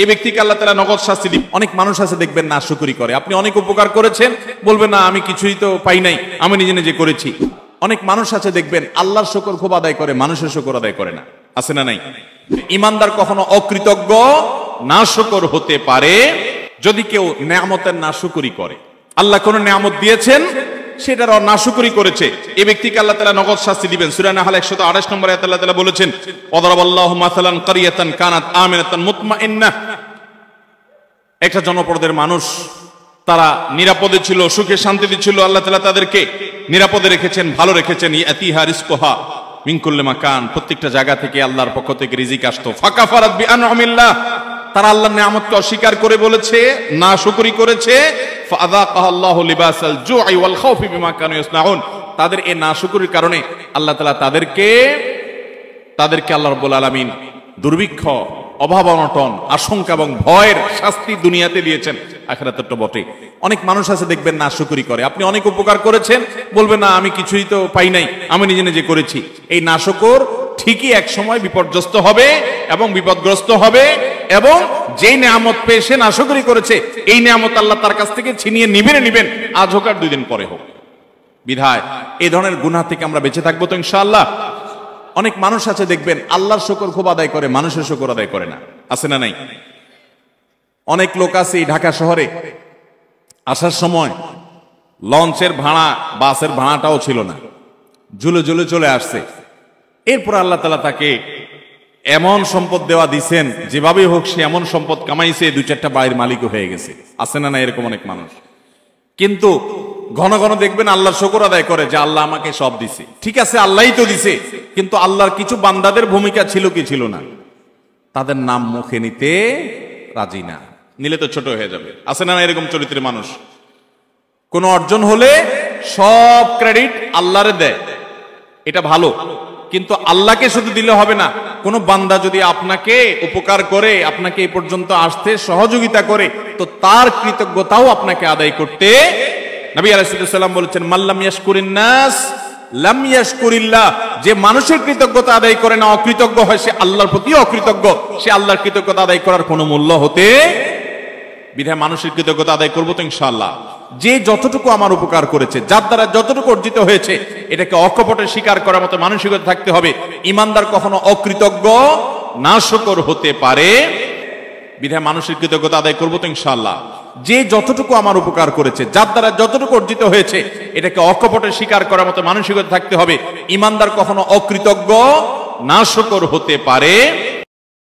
এই ব্যক্তিকে আল্লাহ তালা নগদ শাস্তি দিব অনেক মানুষ আছে দেখবেন না শুকুরি করে আপনি অনেক উপকার করেছেন বলবেন না আমি কিছুই তো পাই নাই আমি নিজে নিজে করেছি অনেক মানুষ আছে দেখবেন আল্লাহর শকর খুব আদায় করে মানুষের শকর আদায় করে না আছে না নাই ইমানদার কখনো অকৃতজ্ঞ না শকর হতে পারে যদি কেউ নামতের না শুকুরি করে আল্লাহ কোন নেয়ামত দিয়েছেন সেটার নাশুকরি করেছে এ ব্যক্তিকে আল্লাহ তালা নগদ শাস্তি দিবেন সুরানা হাল একশো আঠাশ নম্বর আল্লাহ তালা বলেছেন অদরাবাল্লাহ মাসালান কানাত আমিনাতান মুতমা একটা জনপদের মানুষ তারা নিরাপদে ছিল সুখে শান্তিতে ছিল আল্লাহ তালা তাদেরকে নিরাপদে রেখেছেন ভালো রেখেছেন ইয়াতিহা রিস্কোহা মিঙ্কুল্লেমা কান প্রত্যেকটা জায়গা থেকে আল্লাহর পক্ষ থেকে রিজিক আসতো ফাঁকা ফারাদ বি আনহামিল্লাহ তারা আল্লাহ নিয়ামতকে অস্বীকার করে বলেছে না শুকুরি করেছে তাদের না নাশুকুরির কারণে আল্লাহ তালা তাদেরকে তাদেরকে আল্লাহ রব্বুল আলমিন দুর্ভিক্ষ অভাব অনটন আশঙ্কা এবং ভয়ের শাস্তি দুনিয়াতে দিয়েছেন আখেরাতের তো বটে অনেক মানুষ আছে দেখবেন না শুকুরি করে আপনি অনেক উপকার করেছেন বলবেন না আমি কিছুই তো পাই নাই আমি নিজে নিজে করেছি এই নাশকর ঠিকই এক সময় বিপর্যস্ত হবে এবং বিপদগ্রস্ত হবে এবং যেই নিয়ামত পেয়ে সে নাশকরি করেছে এই নিয়ামত আল্লাহ তার কাছ থেকে ছিনিয়ে নিবেন নিবেন আজ হোক আর দুই দিন পরে হোক বিধায় এ ধরনের গুণা থেকে আমরা বেঁচে থাকবো তো ইনশাআল্লাহ অনেক মানুষ আছে দেখবেন আল্লাহর শকর খুব আদায় করে মানুষের শকর আদায় করে না আছে না নাই অনেক লোক আছে এই ঢাকা শহরে আসার সময় লঞ্চের ভাড়া বাসের ভাড়াটাও ছিল না ঝুলে ঝুলে চলে আসছে এরপর আল্লাহ তালা তাকে এমন সম্পদ দেওয়া দিছেন যেভাবে হোক সে এমন সম্পদ কামাইছে দুই চারটা বাড়ির মালিকও হয়ে গেছে আছে না না এরকম অনেক মানুষ কিন্তু ঘন ঘন দেখবেন আল্লাহর শকর আদায় করে যে আল্লাহ আমাকে সব দিছে ঠিক আছে আল্লাহই তো দিছে কিন্তু আল্লাহর কিছু বান্দাদের ভূমিকা ছিল কি ছিল না তাদের নাম মুখে নিতে রাজি না নিলে তো ছোট হয়ে যাবে আছে না এরকম চরিত্রের মানুষ কোনো অর্জন হলে সব ক্রেডিট আল্লাহরে দেয় এটা ভালো কিন্তু আল্লাহকে শুধু দিলে হবে না কোনো বান্দা যদি আপনাকে উপকার করে আপনাকে এ পর্যন্ত আসতে সহযোগিতা করে তো তার কৃতজ্ঞতাও আপনাকে আদায় করতে নবী আলাইসাল্লাম বলেছেন মাল্লাম ইয়াস যে মানুষের কৃতজ্ঞতা আদায় করে না অকৃতজ্ঞ হয় সে আল্লাহর প্রতি অকৃতজ্ঞ সে আল্লাহর কৃতজ্ঞতা আদায় করার কোনো মূল্য হতে বিধায় মানুষের কৃতজ্ঞতা আদায় করবো তো ইনশাআল্লাহ যে যতটুকু আমার উপকার করেছে যার দ্বারা যতটুকু অর্জিত হয়েছে এটাকে অকপটে স্বীকার করার মতো মানসিকতা থাকতে হবে ইমানদার কখনো অকৃতজ্ঞ নাশকর হতে পারে বিধায় মানুষের কৃতজ্ঞতা আদায় করবো তো ইনশাল্লাহ যে যতটুকু আমার উপকার করেছে যার দ্বারা যতটুকু অর্জিত হয়েছে এটাকে অকপটে স্বীকার করার মতো মানসিকতা থাকতে হবে ইমানদার কখনো অকৃতজ্ঞ নাশকর হতে পারে